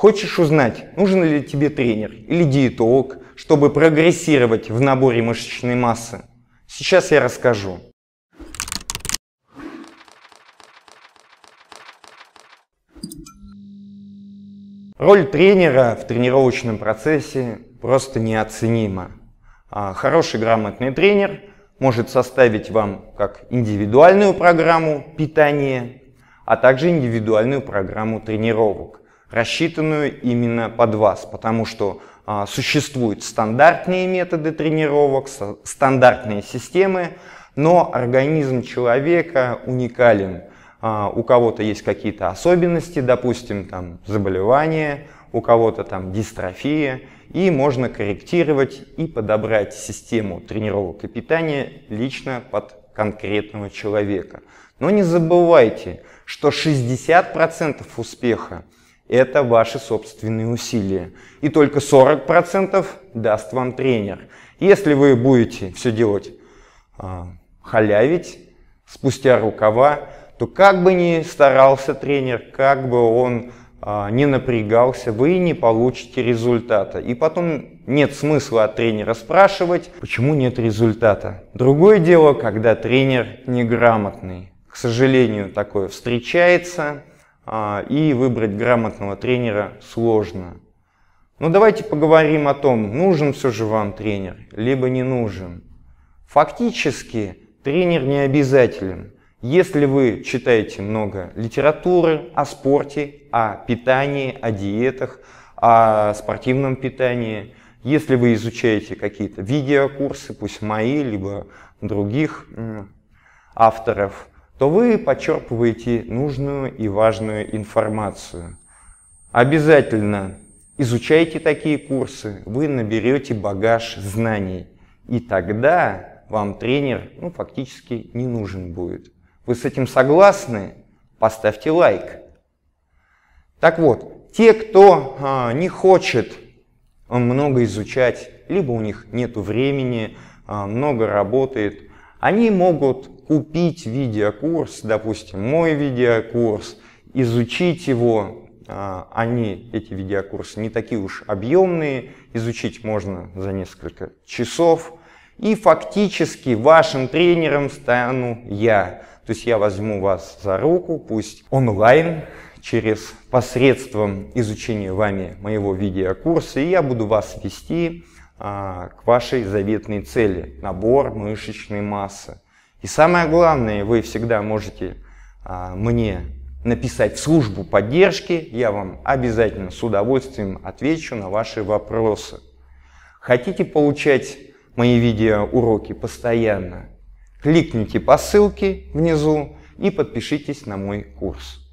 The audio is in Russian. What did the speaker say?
Хочешь узнать, нужен ли тебе тренер или диетолог, чтобы прогрессировать в наборе мышечной массы? Сейчас я расскажу. Роль тренера в тренировочном процессе просто неоценима. А хороший грамотный тренер может составить вам как индивидуальную программу питания, а также индивидуальную программу тренировок – рассчитанную именно под вас, потому что а, существуют стандартные методы тренировок, стандартные системы, но организм человека уникален. А, у кого-то есть какие-то особенности, допустим, там заболевания, у кого-то там дистрофия, и можно корректировать и подобрать систему тренировок и питания лично под конкретного человека. Но не забывайте, что 60% успеха это ваши собственные усилия. И только 40% даст вам тренер. Если вы будете все делать а, халявить, спустя рукава, то как бы ни старался тренер, как бы он а, не напрягался, вы не получите результата. И потом нет смысла от тренера спрашивать, почему нет результата. Другое дело, когда тренер неграмотный. К сожалению, такое встречается. А, и выбрать грамотного тренера сложно. Но ну, давайте поговорим о том, нужен все же вам тренер, либо не нужен. Фактически тренер не обязателен. Если вы читаете много литературы о спорте, о питании, о диетах, о спортивном питании, если вы изучаете какие-то видеокурсы, пусть мои, либо других авторов – то вы почерпываете нужную и важную информацию. Обязательно изучайте такие курсы, вы наберете багаж знаний, и тогда вам тренер ну, фактически не нужен будет. Вы с этим согласны? Поставьте лайк. Так вот, те, кто а, не хочет много изучать, либо у них нет времени, а, много работает, они могут купить видеокурс, допустим, мой видеокурс, изучить его, они, а, а эти видеокурсы, не такие уж объемные, изучить можно за несколько часов. И фактически вашим тренером стану я. То есть я возьму вас за руку, пусть онлайн, через посредством изучения вами моего видеокурса, и я буду вас вести а, к вашей заветной цели – набор мышечной массы. И самое главное, вы всегда можете а, мне написать службу поддержки, я вам обязательно с удовольствием отвечу на ваши вопросы. Хотите получать мои видеоуроки постоянно? Кликните по ссылке внизу и подпишитесь на мой курс.